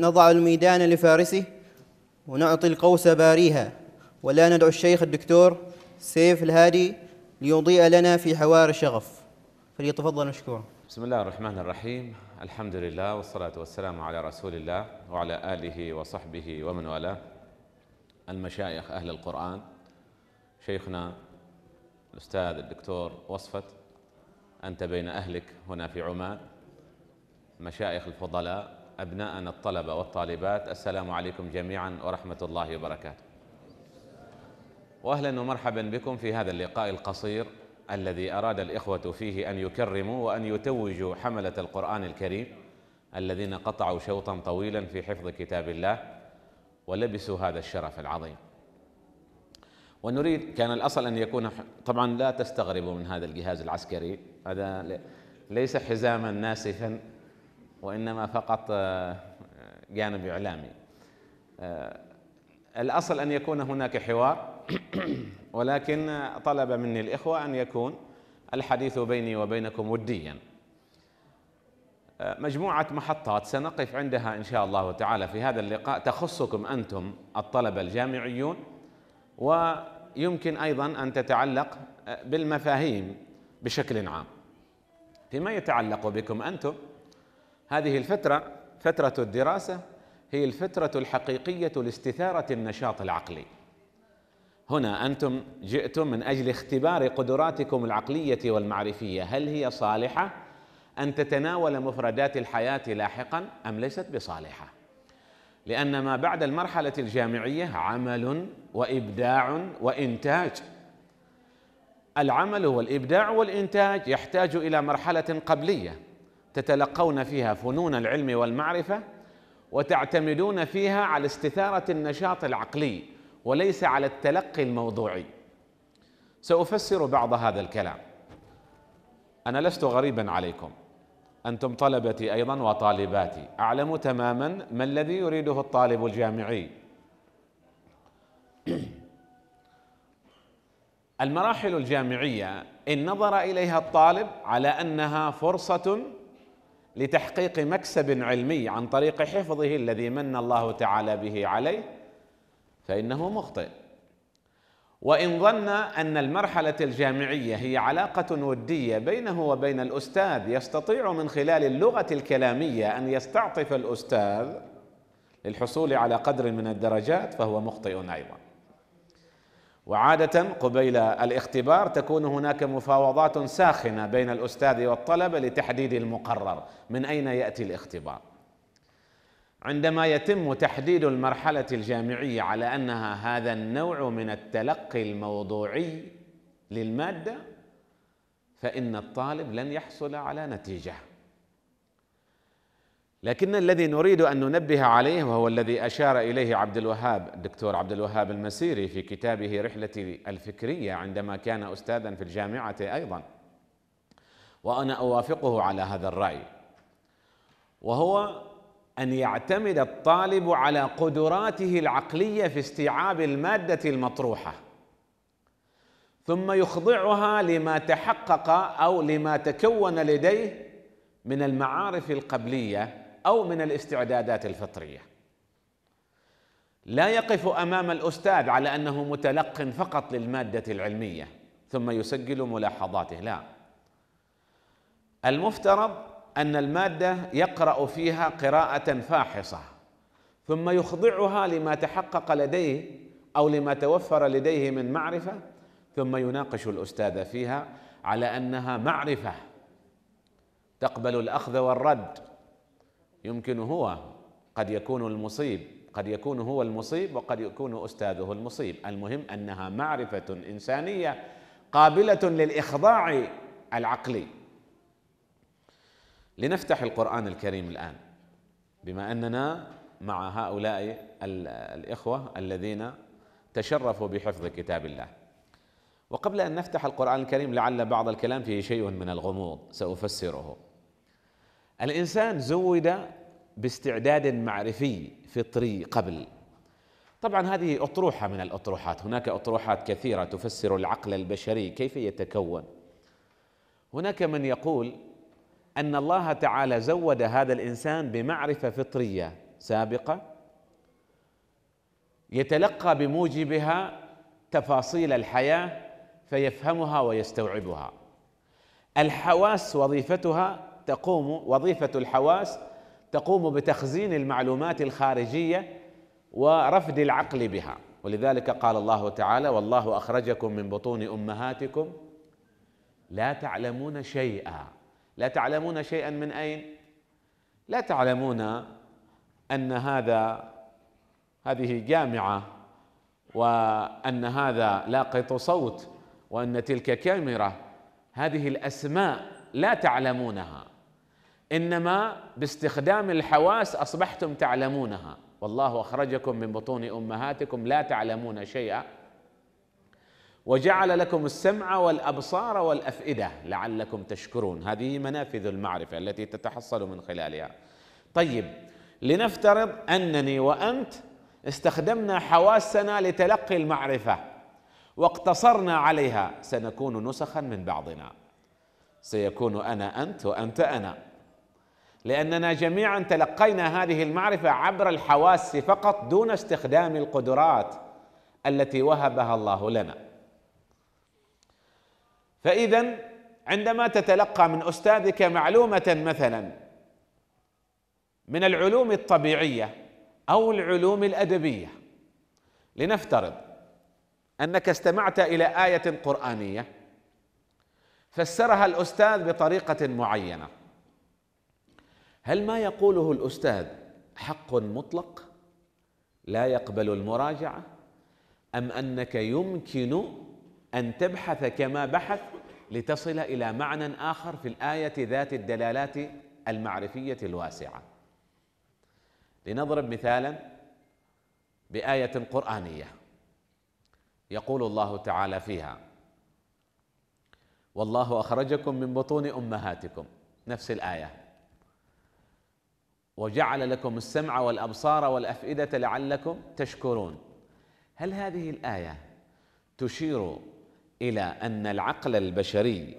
نضع الميدان لفارسه ونعطي القوس باريها ولا ندعو الشيخ الدكتور سيف الهادي ليضيء لنا في حوار الشغف فليتفضل مشكورا بسم الله الرحمن الرحيم الحمد لله والصلاة والسلام على رسول الله وعلى آله وصحبه ومن والاه المشايخ أهل القرآن شيخنا الأستاذ الدكتور وصفت أنت بين أهلك هنا في عمان مشايخ الفضلاء أبناءنا الطلبة والطالبات السلام عليكم جميعا ورحمة الله وبركاته وأهلا ومرحبا بكم في هذا اللقاء القصير الذي أراد الإخوة فيه أن يكرموا وأن يتوجوا حملة القرآن الكريم الذين قطعوا شوطا طويلا في حفظ كتاب الله ولبسوا هذا الشرف العظيم ونريد كان الأصل أن يكون طبعا لا تستغربوا من هذا الجهاز العسكري هذا ليس حزاما ناسفا وإنما فقط آه، جانب إعلامي آه، الأصل أن يكون هناك حوار ولكن طلب مني الإخوة أن يكون الحديث بيني وبينكم وديا آه، مجموعة محطات سنقف عندها إن شاء الله تعالى في هذا اللقاء تخصكم أنتم الطلبة الجامعيون ويمكن أيضا أن تتعلق بالمفاهيم بشكل عام فيما يتعلق بكم أنتم هذه الفترة فترة الدراسة هي الفترة الحقيقية لاستثارة النشاط العقلي هنا أنتم جئتم من أجل اختبار قدراتكم العقلية والمعرفية هل هي صالحة أن تتناول مفردات الحياة لاحقا أم ليست بصالحة لأن ما بعد المرحلة الجامعية عمل وإبداع وإنتاج العمل والإبداع والإنتاج يحتاج إلى مرحلة قبلية تتلقون فيها فنون العلم والمعرفه وتعتمدون فيها على استثاره النشاط العقلي وليس على التلقي الموضوعي سافسر بعض هذا الكلام انا لست غريبا عليكم انتم طلبتي ايضا وطالباتي اعلم تماما ما الذي يريده الطالب الجامعي المراحل الجامعيه ان نظر اليها الطالب على انها فرصه لتحقيق مكسب علمي عن طريق حفظه الذي من الله تعالى به عليه فانه مخطئ وان ظن ان المرحله الجامعيه هي علاقه وديه بينه وبين الاستاذ يستطيع من خلال اللغه الكلاميه ان يستعطف الاستاذ للحصول على قدر من الدرجات فهو مخطئ ايضا وعادة قبيل الاختبار تكون هناك مفاوضات ساخنة بين الأستاذ والطلبة لتحديد المقرر من أين يأتي الاختبار عندما يتم تحديد المرحلة الجامعية على أنها هذا النوع من التلقي الموضوعي للمادة فإن الطالب لن يحصل على نتيجة لكن الذي نريد ان ننبه عليه وهو الذي اشار اليه عبد الوهاب الدكتور عبد الوهاب المسيري في كتابه رحلتي الفكريه عندما كان استاذا في الجامعه ايضا وانا اوافقه على هذا الراي وهو ان يعتمد الطالب على قدراته العقليه في استيعاب الماده المطروحه ثم يخضعها لما تحقق او لما تكون لديه من المعارف القبليه او من الاستعدادات الفطريه لا يقف امام الاستاذ على انه متلق فقط للماده العلميه ثم يسجل ملاحظاته لا المفترض ان الماده يقرا فيها قراءه فاحصه ثم يخضعها لما تحقق لديه او لما توفر لديه من معرفه ثم يناقش الاستاذ فيها على انها معرفه تقبل الاخذ والرد يمكن هو قد يكون المصيب قد يكون هو المصيب وقد يكون استاذه المصيب المهم انها معرفه انسانيه قابله للاخضاع العقلي لنفتح القران الكريم الان بما اننا مع هؤلاء الاخوه الذين تشرفوا بحفظ كتاب الله وقبل ان نفتح القران الكريم لعل بعض الكلام فيه شيء من الغموض سافسره الانسان زود باستعداد معرفي فطري قبل طبعا هذه اطروحه من الاطروحات هناك اطروحات كثيره تفسر العقل البشري كيف يتكون هناك من يقول ان الله تعالى زود هذا الانسان بمعرفه فطريه سابقه يتلقى بموجبها تفاصيل الحياه فيفهمها ويستوعبها الحواس وظيفتها تقوم وظيفه الحواس تقوم بتخزين المعلومات الخارجيه ورفد العقل بها ولذلك قال الله تعالى والله اخرجكم من بطون امهاتكم لا تعلمون شيئا لا تعلمون شيئا من اين لا تعلمون ان هذا هذه جامعه وان هذا لاقط صوت وان تلك كاميرا هذه الاسماء لا تعلمونها انما باستخدام الحواس اصبحتم تعلمونها والله اخرجكم من بطون امهاتكم لا تعلمون شيئا وجعل لكم السمع والابصار والافئده لعلكم تشكرون هذه منافذ المعرفه التي تتحصل من خلالها طيب لنفترض انني وانت استخدمنا حواسنا لتلقي المعرفه واقتصرنا عليها سنكون نسخا من بعضنا سيكون انا انت وانت انا لاننا جميعا تلقينا هذه المعرفه عبر الحواس فقط دون استخدام القدرات التي وهبها الله لنا فاذا عندما تتلقى من استاذك معلومه مثلا من العلوم الطبيعيه او العلوم الادبيه لنفترض انك استمعت الى ايه قرانيه فسرها الاستاذ بطريقه معينه هل ما يقوله الاستاذ حق مطلق لا يقبل المراجعه ام انك يمكن ان تبحث كما بحث لتصل الى معنى اخر في الايه ذات الدلالات المعرفيه الواسعه لنضرب مثالا بايه قرانيه يقول الله تعالى فيها والله اخرجكم من بطون امهاتكم نفس الايه وجعل لكم السمع والابصار والافئده لعلكم تشكرون هل هذه الايه تشير الى ان العقل البشري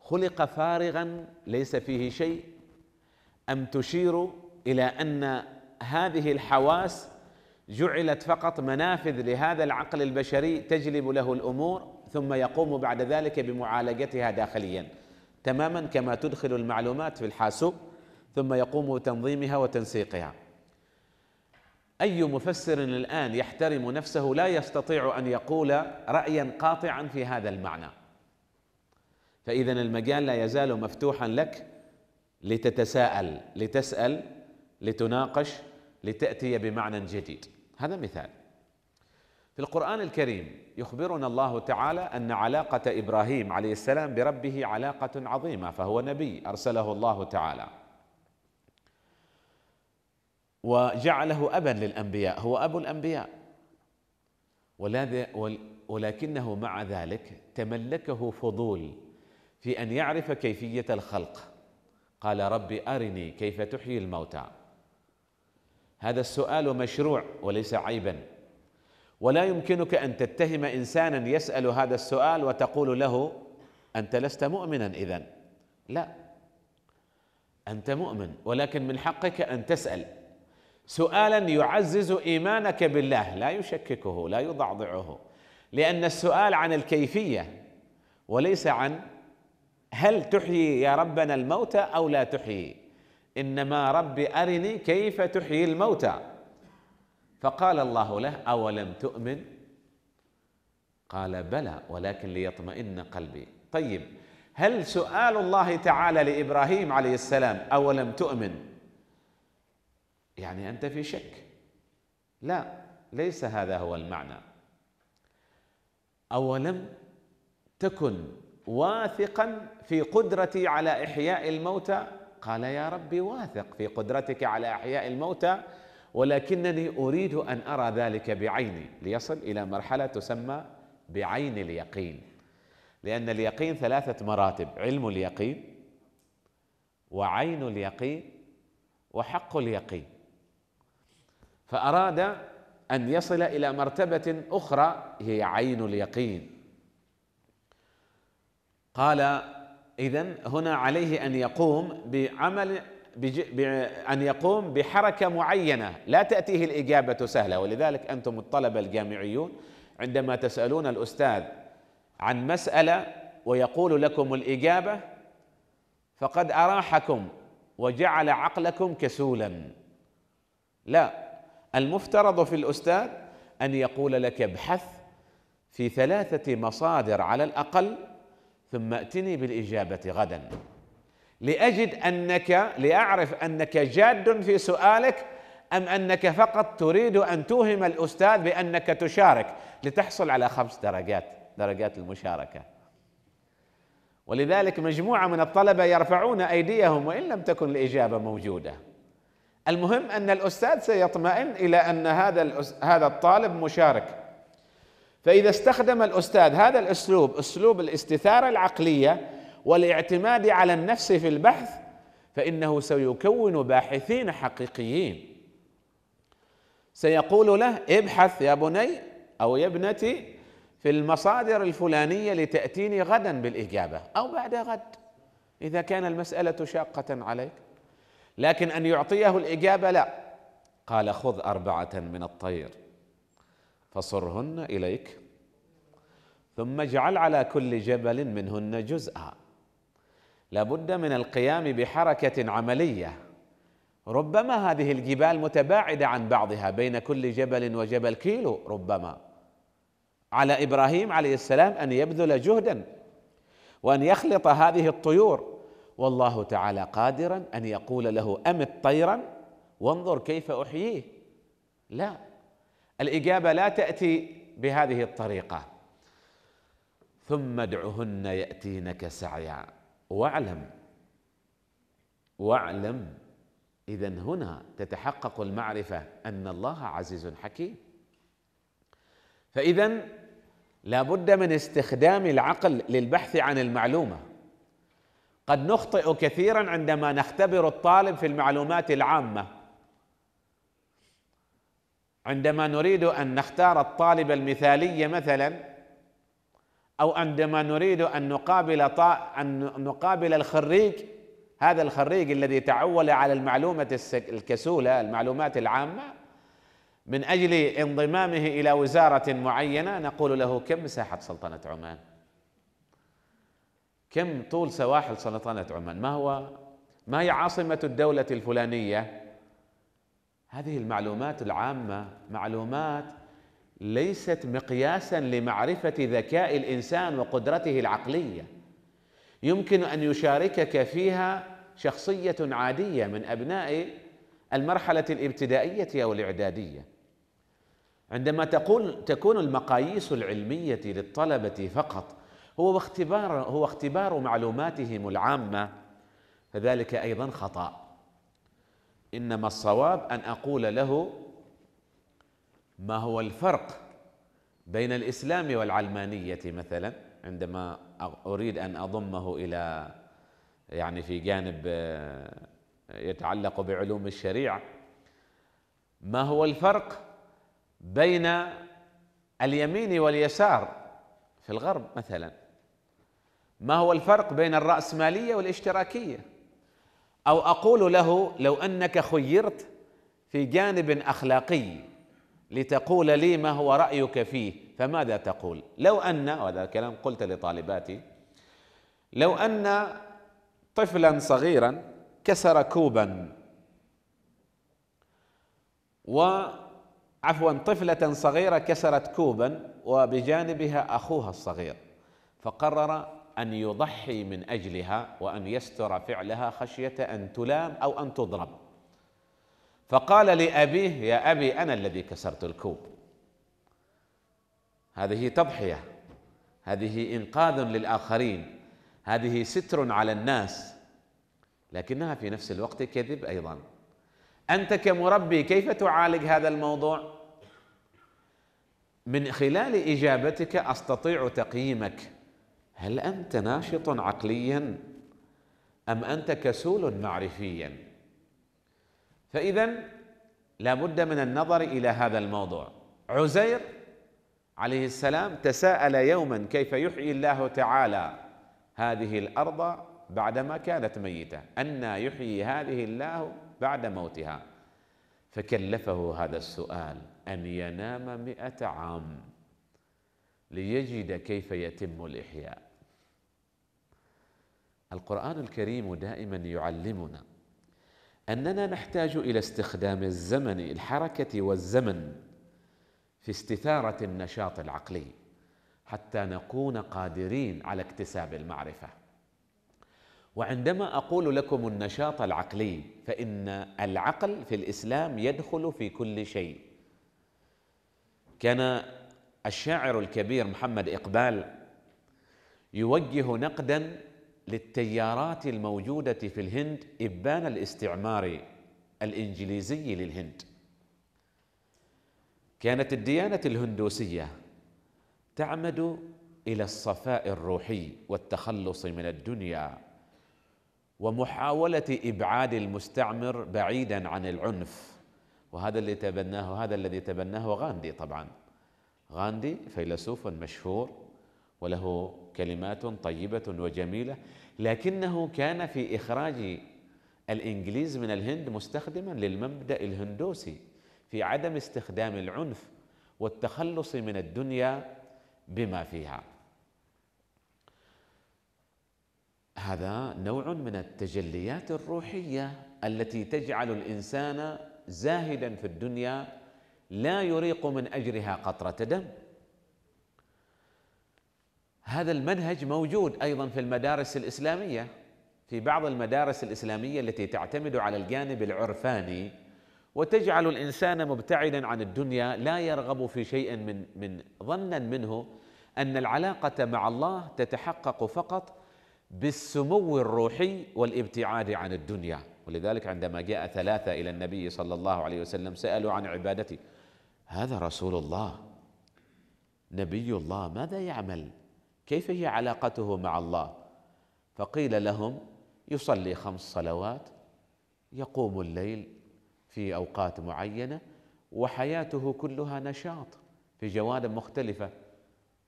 خلق فارغا ليس فيه شيء ام تشير الى ان هذه الحواس جعلت فقط منافذ لهذا العقل البشري تجلب له الامور ثم يقوم بعد ذلك بمعالجتها داخليا تماما كما تدخل المعلومات في الحاسوب ثم يقوم بتنظيمها وتنسيقها اي مفسر الان يحترم نفسه لا يستطيع ان يقول رايا قاطعا في هذا المعنى فاذا المجال لا يزال مفتوحا لك لتتساءل لتسال لتناقش لتاتي بمعنى جديد هذا مثال في القران الكريم يخبرنا الله تعالى ان علاقه ابراهيم عليه السلام بربه علاقه عظيمه فهو نبي ارسله الله تعالى وجعله أبا للأنبياء هو أبو الأنبياء ولكنه مع ذلك تملكه فضول في أن يعرف كيفية الخلق قال ربي أرني كيف تحيي الموتى هذا السؤال مشروع وليس عيبا ولا يمكنك أن تتهم إنسانا يسأل هذا السؤال وتقول له أنت لست مؤمنا إذن لا أنت مؤمن ولكن من حقك أن تسأل سؤالا يعزز ايمانك بالله لا يشككه لا يضعضعه لان السؤال عن الكيفيه وليس عن هل تحيي يا ربنا الموتى او لا تحيي انما رب ارني كيف تحيي الموتى فقال الله له اولم تؤمن قال بلى ولكن ليطمئن قلبي طيب هل سؤال الله تعالى لابراهيم عليه السلام اولم تؤمن يعني انت في شك لا ليس هذا هو المعنى اولم تكن واثقا في قدرتي على احياء الموتى قال يا ربي واثق في قدرتك على احياء الموتى ولكنني اريد ان ارى ذلك بعيني ليصل الى مرحله تسمى بعين اليقين لان اليقين ثلاثه مراتب علم اليقين وعين اليقين وحق اليقين فأراد أن يصل إلى مرتبة أخرى هي عين اليقين قال إذا هنا عليه أن يقوم بعمل أن يقوم بحركة معينة لا تأتيه الإجابة سهلة ولذلك أنتم الطلبة الجامعيون عندما تسألون الأستاذ عن مسألة ويقول لكم الإجابة فقد أراحكم وجعل عقلكم كسولا لا المفترض في الاستاذ ان يقول لك ابحث في ثلاثه مصادر على الاقل ثم ائتني بالاجابه غدا لاجد انك لاعرف انك جاد في سؤالك ام انك فقط تريد ان توهم الاستاذ بانك تشارك لتحصل على خمس درجات درجات المشاركه ولذلك مجموعه من الطلبه يرفعون ايديهم وان لم تكن الاجابه موجوده المهم ان الاستاذ سيطمئن الى ان هذا هذا الطالب مشارك فاذا استخدم الاستاذ هذا الاسلوب اسلوب الاستثاره العقليه والاعتماد على النفس في البحث فانه سيكون باحثين حقيقيين سيقول له ابحث يا بني او يا ابنتي في المصادر الفلانيه لتاتيني غدا بالاجابه او بعد غد اذا كان المساله شاقه عليك لكن ان يعطيه الاجابه لا قال خذ اربعه من الطير فصرهن اليك ثم اجعل على كل جبل منهن جزءا لابد من القيام بحركه عمليه ربما هذه الجبال متباعده عن بعضها بين كل جبل وجبل كيلو ربما على ابراهيم عليه السلام ان يبذل جهدا وان يخلط هذه الطيور والله تعالى قادرا ان يقول له امت طيرا وانظر كيف احييه لا الاجابه لا تاتي بهذه الطريقه ثم ادعهن ياتينك سعيا واعلم واعلم اذا هنا تتحقق المعرفه ان الله عزيز حكيم فاذا لابد من استخدام العقل للبحث عن المعلومه قد نخطئ كثيرا عندما نختبر الطالب في المعلومات العامه عندما نريد ان نختار الطالب المثالي مثلا او عندما نريد ان نقابل طا... ان نقابل الخريج هذا الخريج الذي تعول على المعلومه السك... الكسوله المعلومات العامه من اجل انضمامه الى وزاره معينه نقول له كم مساحه سلطنه عمان؟ كم طول سواحل سلطنة عمان ما هو ما هي عاصمة الدولة الفلانية هذه المعلومات العامة معلومات ليست مقياسا لمعرفة ذكاء الإنسان وقدرته العقلية يمكن أن يشاركك فيها شخصية عادية من أبناء المرحلة الابتدائية أو الإعدادية عندما تقول تكون المقاييس العلمية للطلبة فقط هو اختبار هو اختبار معلوماتهم العامة فذلك أيضا خطأ إنما الصواب أن أقول له ما هو الفرق بين الإسلام والعلمانية مثلا عندما أريد أن أضمه إلى يعني في جانب آه، يتعلق بعلوم الشريعة ما هو الفرق بين اليمين واليسار في الغرب مثلا ما هو الفرق بين الرأسمالية والاشتراكية أو أقول له لو أنك خيرت في جانب أخلاقي لتقول لي ما هو رأيك فيه فماذا تقول لو أن وهذا الكلام قلت لطالباتي لو أن طفلا صغيرا كسر كوبا و عفوا طفلة صغيرة كسرت كوبا وبجانبها أخوها الصغير فقرر أن يضحي من أجلها وأن يستر فعلها خشية أن تلام أو أن تضرب فقال لأبيه يا أبي أنا الذي كسرت الكوب هذه تضحية هذه إنقاذ للآخرين هذه ستر على الناس لكنها في نفس الوقت كذب أيضا أنت كمربي كيف تعالج هذا الموضوع؟ من خلال إجابتك أستطيع تقييمك هل انت ناشط عقليا ام انت كسول معرفيا فاذا لابد من النظر الى هذا الموضوع عزير عليه السلام تساءل يوما كيف يحيي الله تعالى هذه الارض بعدما كانت ميته انى يحيي هذه الله بعد موتها فكلفه هذا السؤال ان ينام مئه عام ليجد كيف يتم الاحياء القرآن الكريم دائما يعلمنا أننا نحتاج إلى استخدام الزمن الحركة والزمن في استثارة النشاط العقلي حتى نكون قادرين على اكتساب المعرفة وعندما أقول لكم النشاط العقلي فإن العقل في الإسلام يدخل في كل شيء كان الشاعر الكبير محمد إقبال يوجه نقدا للتيارات الموجودة في الهند إبان الاستعمار الإنجليزي للهند كانت الديانة الهندوسية تعمد إلى الصفاء الروحي والتخلص من الدنيا ومحاولة إبعاد المستعمر بعيدا عن العنف وهذا اللي تبناه هذا الذي تبناه غاندي طبعا غاندي فيلسوف مشهور وله كلمات طيبة وجميلة لكنه كان في إخراج الإنجليز من الهند مستخدما للمبدأ الهندوسي في عدم استخدام العنف والتخلص من الدنيا بما فيها هذا نوع من التجليات الروحية التي تجعل الإنسان زاهدا في الدنيا لا يريق من أجرها قطرة دم هذا المنهج موجود ايضا في المدارس الاسلاميه في بعض المدارس الاسلاميه التي تعتمد على الجانب العرفاني وتجعل الانسان مبتعدا عن الدنيا لا يرغب في شيء من من ظنا منه ان العلاقه مع الله تتحقق فقط بالسمو الروحي والابتعاد عن الدنيا ولذلك عندما جاء ثلاثه الى النبي صلى الله عليه وسلم سالوا عن عبادته هذا رسول الله نبي الله ماذا يعمل كيف هي علاقته مع الله فقيل لهم يصلي خمس صلوات يقوم الليل في اوقات معينه وحياته كلها نشاط في جوانب مختلفه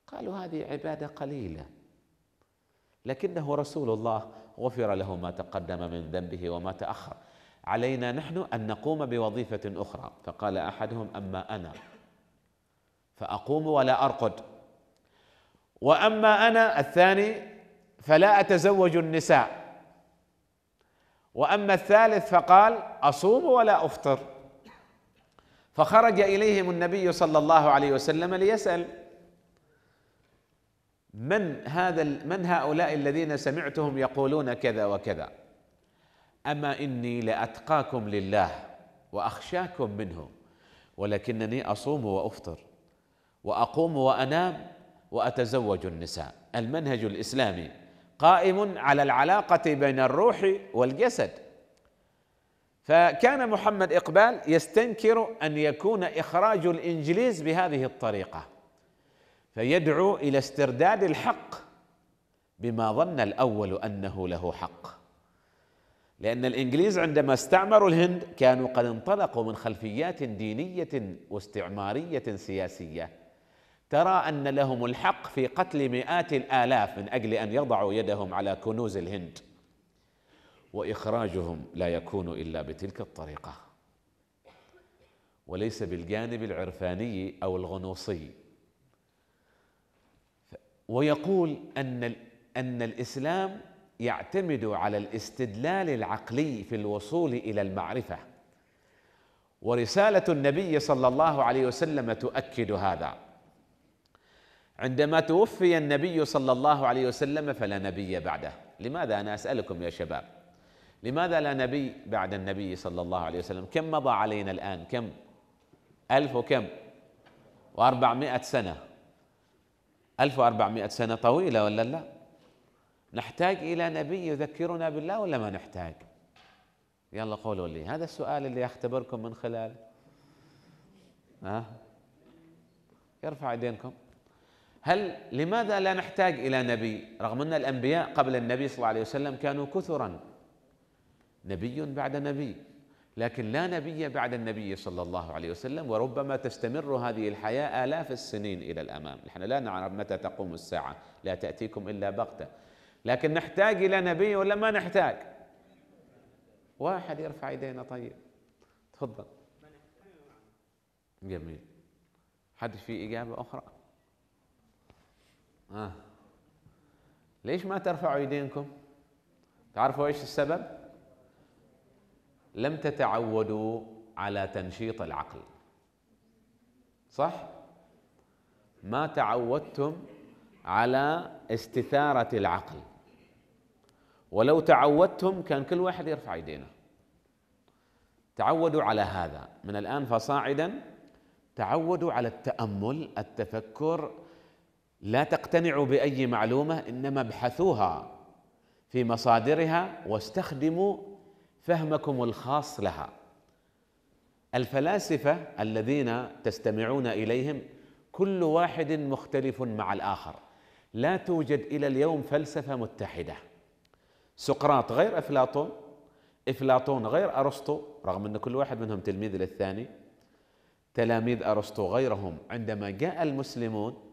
قالوا هذه عباده قليله لكنه رسول الله غفر له ما تقدم من ذنبه وما تاخر علينا نحن ان نقوم بوظيفه اخرى فقال احدهم اما انا فاقوم ولا ارقد واما انا الثاني فلا اتزوج النساء واما الثالث فقال اصوم ولا افطر فخرج اليهم النبي صلى الله عليه وسلم ليسال من هذا من هؤلاء الذين سمعتهم يقولون كذا وكذا اما اني لاتقاكم لله واخشاكم منه ولكنني اصوم وافطر واقوم وانام وأتزوج النساء المنهج الإسلامي قائم على العلاقة بين الروح والجسد فكان محمد إقبال يستنكر أن يكون إخراج الإنجليز بهذه الطريقة فيدعو إلى استرداد الحق بما ظن الأول أنه له حق لأن الإنجليز عندما استعمروا الهند كانوا قد انطلقوا من خلفيات دينية واستعمارية سياسية ترى ان لهم الحق في قتل مئات الالاف من اجل ان يضعوا يدهم على كنوز الهند واخراجهم لا يكون الا بتلك الطريقه وليس بالجانب العرفاني او الغنوصي ويقول ان ان الاسلام يعتمد على الاستدلال العقلي في الوصول الى المعرفه ورساله النبي صلى الله عليه وسلم تؤكد هذا عندما توفي النبي صلى الله عليه وسلم فلا نبي بعده لماذا أنا أسألكم يا شباب لماذا لا نبي بعد النبي صلى الله عليه وسلم كم مضى علينا الآن كم ألف وكم وأربعمائة سنة ألف وأربعمائة سنة طويلة ولا لا نحتاج إلى نبي يذكرنا بالله ولا ما نحتاج يلا قولوا لي هذا السؤال اللي أختبركم من خلاله ها يرفع يدينكم هل لماذا لا نحتاج إلى نبي رغم أن الأنبياء قبل النبي صلى الله عليه وسلم كانوا كثرا نبي بعد نبي لكن لا نبي بعد النبي صلى الله عليه وسلم وربما تستمر هذه الحياة آلاف السنين إلى الأمام نحن لا نعرف متى تقوم الساعة لا تأتيكم إلا بغتة لكن نحتاج إلى نبي ولا ما نحتاج واحد يرفع يدينا طيب تفضل جميل حد في إجابة أخرى آه. ليش ما ترفعوا ايدينكم تعرفوا ايش السبب لم تتعودوا على تنشيط العقل صح ما تعودتم على استثاره العقل ولو تعودتم كان كل واحد يرفع يدينه تعودوا على هذا من الان فصاعدا تعودوا على التامل التفكر لا تقتنعوا باي معلومه انما ابحثوها في مصادرها واستخدموا فهمكم الخاص لها الفلاسفه الذين تستمعون اليهم كل واحد مختلف مع الاخر لا توجد الى اليوم فلسفه متحده سقراط غير افلاطون افلاطون غير ارسطو رغم ان كل واحد منهم تلميذ للثاني تلاميذ ارسطو غيرهم عندما جاء المسلمون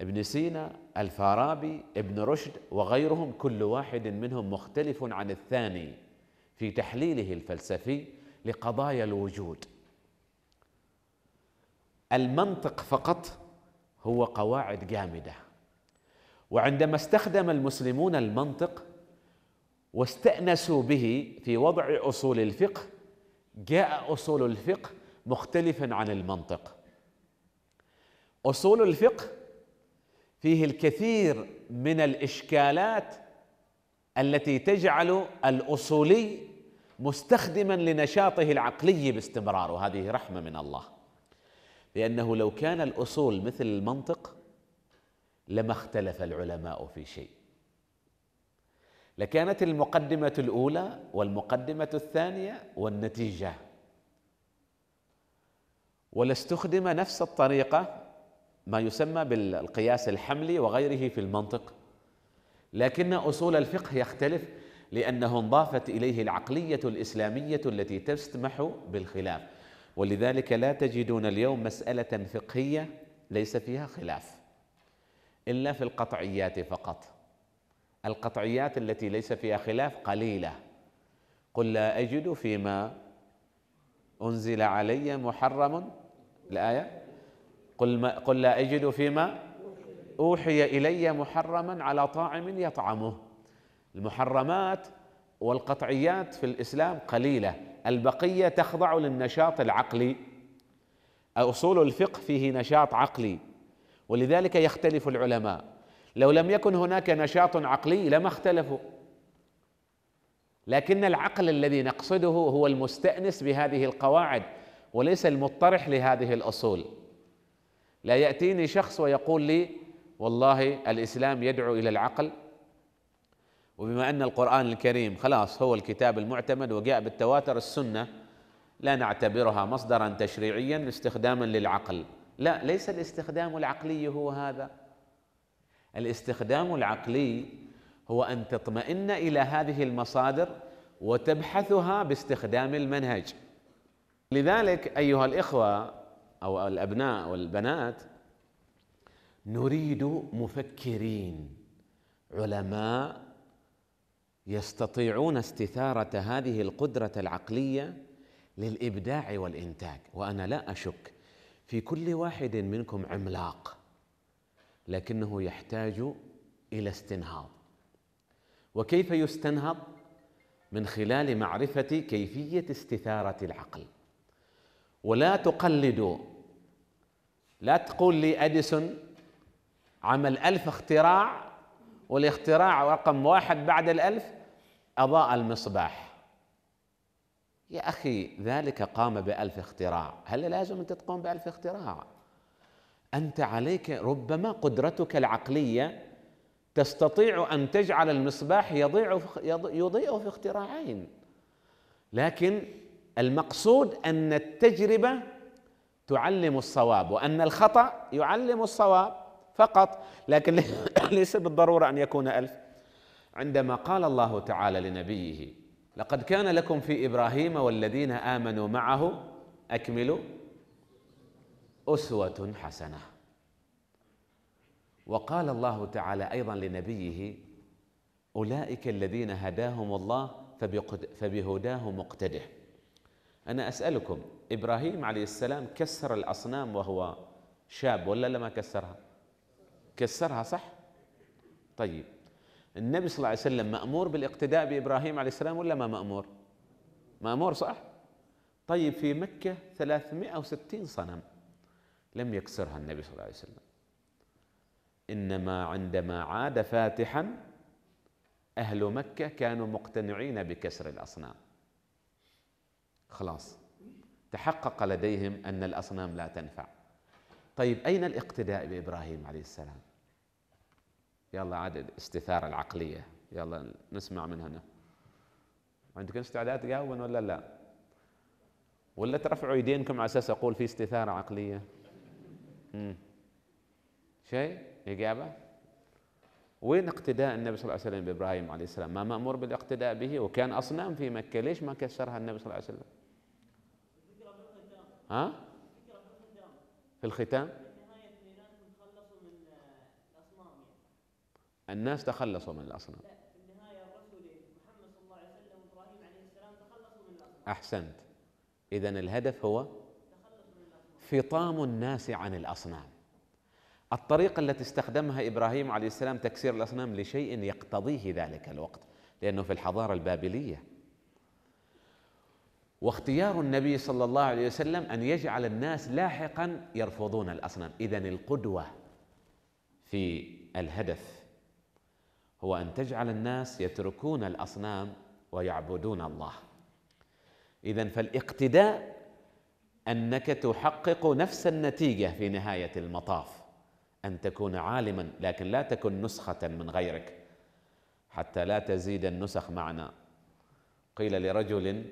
ابن سينا الفارابي ابن رشد وغيرهم كل واحد منهم مختلف عن الثاني في تحليله الفلسفي لقضايا الوجود المنطق فقط هو قواعد جامده وعندما استخدم المسلمون المنطق واستانسوا به في وضع اصول الفقه جاء اصول الفقه مختلفا عن المنطق اصول الفقه فيه الكثير من الاشكالات التي تجعل الاصولي مستخدما لنشاطه العقلي باستمرار وهذه رحمه من الله لانه لو كان الاصول مثل المنطق لما اختلف العلماء في شيء لكانت المقدمه الاولى والمقدمه الثانيه والنتيجه ولاستخدم نفس الطريقه ما يسمى بالقياس الحملي وغيره في المنطق لكن أصول الفقه يختلف لأنه انضافت إليه العقلية الإسلامية التي تسمح بالخلاف ولذلك لا تجدون اليوم مسألة فقهية ليس فيها خلاف إلا في القطعيات فقط القطعيات التي ليس فيها خلاف قليلة قل لا أجد فيما أنزل علي محرم الآية قل, ما قل لا أجد فيما أوحي إلي محرما على طاعم يطعمه المحرمات والقطعيات في الإسلام قليلة البقية تخضع للنشاط العقلي أصول الفقه فيه نشاط عقلي ولذلك يختلف العلماء لو لم يكن هناك نشاط عقلي لما اختلفوا لكن العقل الذي نقصده هو المستأنس بهذه القواعد وليس المطرح لهذه الأصول لا ياتيني شخص ويقول لي والله الاسلام يدعو الى العقل وبما ان القران الكريم خلاص هو الكتاب المعتمد وجاء بالتواتر السنه لا نعتبرها مصدرا تشريعيا استخداما للعقل لا ليس الاستخدام العقلي هو هذا الاستخدام العقلي هو ان تطمئن الى هذه المصادر وتبحثها باستخدام المنهج لذلك ايها الاخوه أو الأبناء والبنات نريد مفكرين علماء يستطيعون استثارة هذه القدرة العقلية للإبداع والإنتاج وأنا لا أشك في كل واحد منكم عملاق لكنه يحتاج إلى استنهاض وكيف يستنهض؟ من خلال معرفة كيفية استثارة العقل ولا تقلدوا لا تقول لي أديسون عمل ألف اختراع والاختراع رقم واحد بعد الألف أضاء المصباح يا أخي ذلك قام بألف اختراع هل لازم أنت تقوم بألف اختراع أنت عليك ربما قدرتك العقلية تستطيع أن تجعل المصباح يضيع يضيء في اختراعين لكن المقصود أن التجربة تعلم الصواب وأن الخطأ يعلم الصواب فقط لكن ليس بالضرورة أن يكون ألف عندما قال الله تعالى لنبيه لقد كان لكم في إبراهيم والذين آمنوا معه أكملوا أسوة حسنة وقال الله تعالى أيضا لنبيه أولئك الذين هداهم الله فبهداه مقتده أنا أسألكم إبراهيم عليه السلام كسر الأصنام وهو شاب ولا لما كسرها كسرها صح طيب النبي صلى الله عليه وسلم مأمور بالاقتداء بإبراهيم عليه السلام ولا ما مأمور مأمور صح طيب في مكة 360 صنم لم يكسرها النبي صلى الله عليه وسلم إنما عندما عاد فاتحا أهل مكة كانوا مقتنعين بكسر الأصنام خلاص تحقق لديهم أن الأصنام لا تنفع طيب أين الاقتداء بإبراهيم عليه السلام يلا عاد الاستثارة العقلية يلا نسمع من هنا عندكم استعداد تجاوبون ولا لا ولا ترفعوا يدينكم على اساس اقول في استثاره عقليه مم. شيء اجابه وين اقتداء النبي صلى الله عليه وسلم بابراهيم عليه السلام ما مامور بالاقتداء به وكان اصنام في مكه ليش ما كسرها النبي صلى الله عليه وسلم ها؟ في الختام الناس تخلصوا من الأصنام في النهاية محمد صلى الله عليه وسلم وإبراهيم عليه السلام تخلصوا من الأصنام أحسنت إذا الهدف هو فطام الناس عن الأصنام الطريقة التي استخدمها إبراهيم عليه السلام تكسير الأصنام لشيء يقتضيه ذلك الوقت لأنه في الحضارة البابلية واختيار النبي صلى الله عليه وسلم ان يجعل الناس لاحقا يرفضون الاصنام اذا القدوه في الهدف هو ان تجعل الناس يتركون الاصنام ويعبدون الله اذا فالاقتداء انك تحقق نفس النتيجه في نهايه المطاف ان تكون عالما لكن لا تكن نسخه من غيرك حتى لا تزيد النسخ معنا قيل لرجل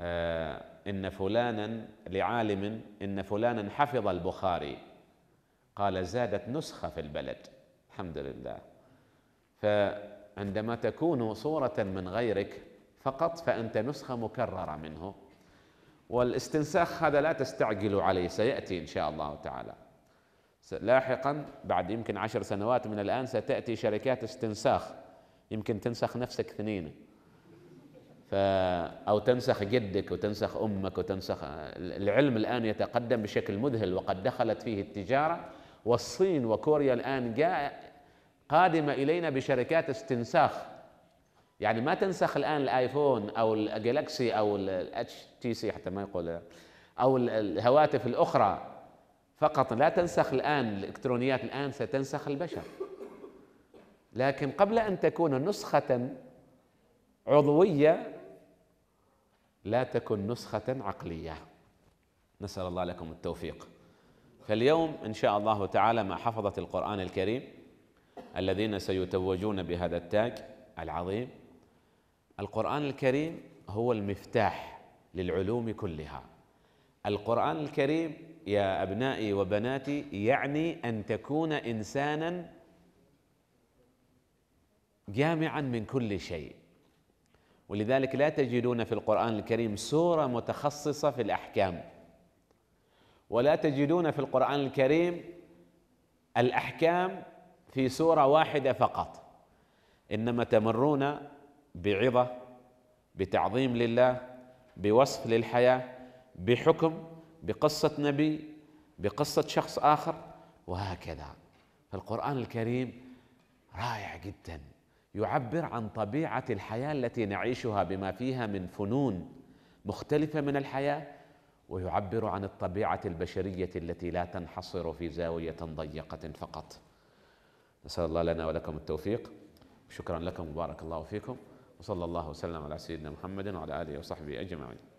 آه، إن فلانا لعالم إن فلانا حفظ البخاري قال زادت نسخة في البلد الحمد لله فعندما تكون صورة من غيرك فقط فأنت نسخة مكررة منه والاستنساخ هذا لا تستعجلوا عليه سيأتي إن شاء الله تعالى لاحقا بعد يمكن عشر سنوات من الآن ستأتي شركات استنساخ يمكن تنسخ نفسك اثنين ف او تنسخ جدك وتنسخ امك وتنسخ العلم الان يتقدم بشكل مذهل وقد دخلت فيه التجاره والصين وكوريا الان جاء قادمه الينا بشركات استنساخ يعني ما تنسخ الان الايفون او الجالكسي او الاتش تي سي حتى ما يقول او الهواتف الاخرى فقط لا تنسخ الان الالكترونيات الان ستنسخ البشر لكن قبل ان تكون نسخه عضويه لا تكن نسخة عقلية نسأل الله لكم التوفيق فاليوم إن شاء الله تعالى مع حفظة القرآن الكريم الذين سيتوجون بهذا التاج العظيم القرآن الكريم هو المفتاح للعلوم كلها القرآن الكريم يا أبنائي وبناتي يعني أن تكون إنسانا جامعا من كل شيء ولذلك لا تجدون في القرآن الكريم سورة متخصصة في الأحكام ولا تجدون في القرآن الكريم الأحكام في سورة واحدة فقط إنما تمرون بعظة بتعظيم لله بوصف للحياة بحكم بقصة نبي بقصة شخص آخر وهكذا فالقرآن الكريم رائع جداً يعبر عن طبيعه الحياه التي نعيشها بما فيها من فنون مختلفه من الحياه ويعبر عن الطبيعه البشريه التي لا تنحصر في زاويه ضيقه فقط نسال الله لنا ولكم التوفيق شكرا لكم وبارك الله فيكم وصلى الله وسلم على سيدنا محمد وعلى اله وصحبه اجمعين